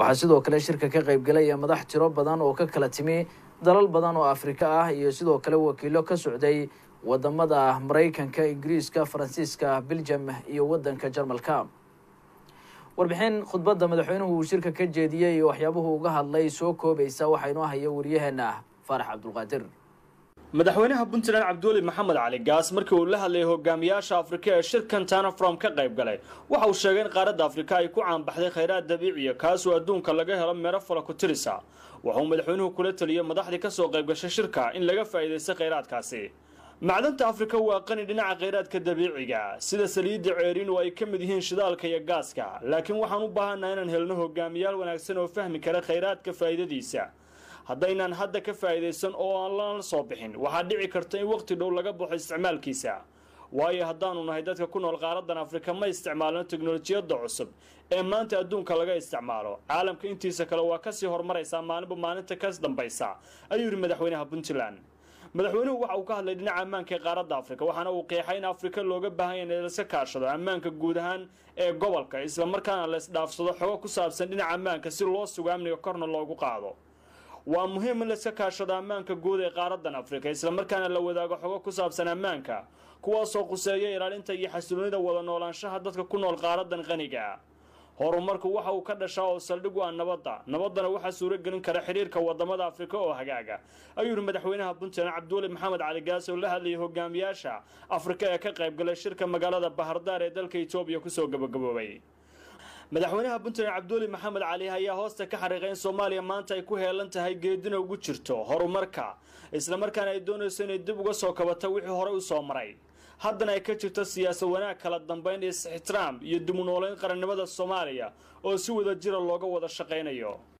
waxaa sidoo kale shirka ka qaybgalaya madax tiro badan oo ka kala timi dalal badan oo afrika ah iyo sidoo kale wakiilo ka socday wadamada maraykanka ingiriiska faransiiska biljam iyo wadanka jarmalka warbixin khudbadda madaxweynuhu uu shirka ka jeediyey iyo waxyaabuhu uga hadlay soo koobaysa waxaynu ahaya waryaheena faarax cabdulqaadir madaxweynaha puntland cabdiweli maxamed cali gaas markii uu la hadlayay hogaamiyaasha afrika ee shirkan tanafrom ka qayb galay waxa uu sheegay in qaaradda afrika ay ku caanbaxday khayraad dabiiciya kaasoo adduunka laga helo meero falakutirisa waxauu madaxweynuhu kula taliyay madaxdii ka soo qaybgashay shirka in laga faa'iidaysta khayraadkaasi macdanta afrika waa qani dhinaca khayraadka dabiiciga sida saliidda ceeriin oo ay ka mid yihiin shidaalka iyo gaaska laakiin waxaan u baahannaha inaan helno hogaamiyaal wanaagsan oo fahmi kara khayraadka faa'iidadiisa haddaynaan hadda ka faa'iidaysan oo aan la soo bixin waxaa dhici karta in waqti dhow laga baxo isticmaalkiisa waayo haddaanu nahay dadka ku nool qaaradan afrika ma isticmaalno tiknolojiyadda cusub ee maanta adduunka laga isticmaalo caalamka intiisa kale waa kasii horumaraysaa maalinba maalinta ka dambaysa ayuu yidhi madaxweynaha puntland madaxweynuhu waxa uu ka hadlay dhinaca ammaanka ee qaaradda afrika waxaana uu qeexay in afrika looga baahan yahay in layska kaashado ammaanka guud ahaan ee gobolka islamarkaana laysdhaafsado xogo ku saabsan dhinaca ammaanka si loo sugo amniga korna loogu qaado waa muhiim in laiska kaashado ammaanka guud ee qaaradan afrika islamarkaana la wadaago xogo ku saabsan ammaanka kuwaasoo quseeya ilaalinta iyo xasulinida wada noolaanshaha dadka ku nool qaaradan qaniga horumarku waxa uu ka dhashaa oo saldhig u ah nabadda nabaddana waxaa suuragelin kara xidhiirka wadamada afrika oo hagaaga ayuu yihi madaxweynaha puntland cabdiweli maxamed cali gaas oo la hadlayay hogaamiyaasha afrika ee ka qaybgalay shirka magaalada bahardaar ee dalka etoobiya kusoo gabagaboobay madaxweynaha puntland cabduuli maxamed cali ayaa hoosta ka xariiqay in soomaaliya maanta ay ku heelan tahay geedina ugu jirto horumarka islamarkaana ay doonayso inay dib uga soo kabato wixii horey u soo maray haddana ay ka jirto siyaasad wanaag kala dambayn is ixtiraam iyo dibnoolayn qarannimada soomaaliya oo si wada jira ah looga wada shaqaynayo